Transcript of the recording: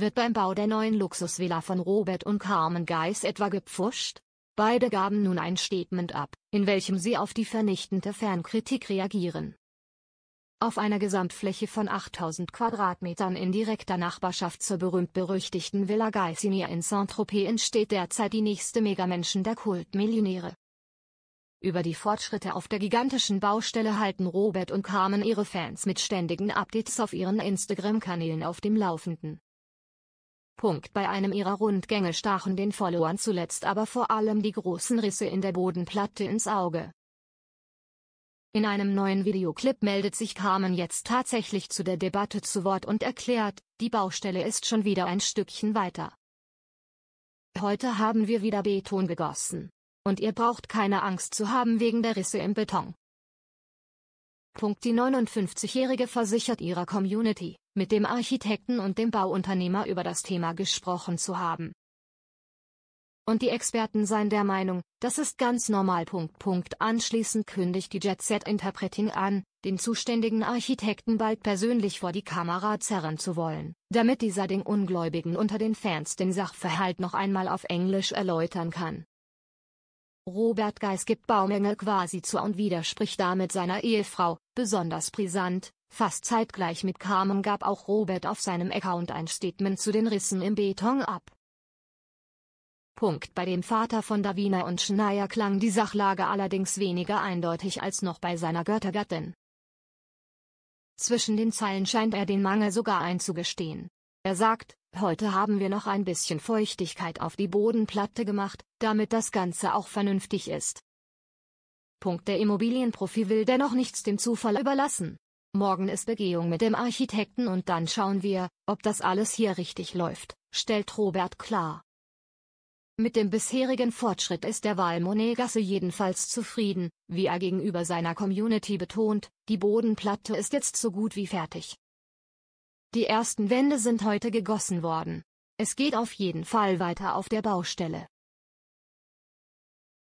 Wird beim Bau der neuen Luxusvilla von Robert und Carmen Geis etwa gepfuscht? Beide gaben nun ein Statement ab, in welchem sie auf die vernichtende Fernkritik reagieren. Auf einer Gesamtfläche von 8000 Quadratmetern in direkter Nachbarschaft zur berühmt-berüchtigten Villa Geissinier in Saint-Tropez entsteht derzeit die nächste Megamenschen der Kultmillionäre. Über die Fortschritte auf der gigantischen Baustelle halten Robert und Carmen ihre Fans mit ständigen Updates auf ihren Instagram-Kanälen auf dem Laufenden. Punkt. Bei einem ihrer Rundgänge stachen den Followern zuletzt aber vor allem die großen Risse in der Bodenplatte ins Auge. In einem neuen Videoclip meldet sich Carmen jetzt tatsächlich zu der Debatte zu Wort und erklärt, die Baustelle ist schon wieder ein Stückchen weiter. Heute haben wir wieder Beton gegossen. Und ihr braucht keine Angst zu haben wegen der Risse im Beton. Die 59-Jährige versichert ihrer Community, mit dem Architekten und dem Bauunternehmer über das Thema gesprochen zu haben. Und die Experten seien der Meinung, das ist ganz normal. Anschließend kündigt die Jet Set Interpreting an, den zuständigen Architekten bald persönlich vor die Kamera zerren zu wollen, damit dieser den Ungläubigen unter den Fans den Sachverhalt noch einmal auf Englisch erläutern kann. Robert Geis gibt Baumengel quasi zu und widerspricht damit seiner Ehefrau, besonders brisant. Fast zeitgleich mit Carmen gab auch Robert auf seinem Account ein Statement zu den Rissen im Beton ab. Punkt. Bei dem Vater von Davina und Schneier klang die Sachlage allerdings weniger eindeutig als noch bei seiner Göttergattin. Zwischen den Zeilen scheint er den Mangel sogar einzugestehen. Er sagt, heute haben wir noch ein bisschen Feuchtigkeit auf die Bodenplatte gemacht, damit das Ganze auch vernünftig ist. Punkt Der Immobilienprofi will dennoch nichts dem Zufall überlassen. Morgen ist Begehung mit dem Architekten und dann schauen wir, ob das alles hier richtig läuft, stellt Robert klar. Mit dem bisherigen Fortschritt ist der Walmonet-Gasse jedenfalls zufrieden, wie er gegenüber seiner Community betont, die Bodenplatte ist jetzt so gut wie fertig. Die ersten Wände sind heute gegossen worden. Es geht auf jeden Fall weiter auf der Baustelle.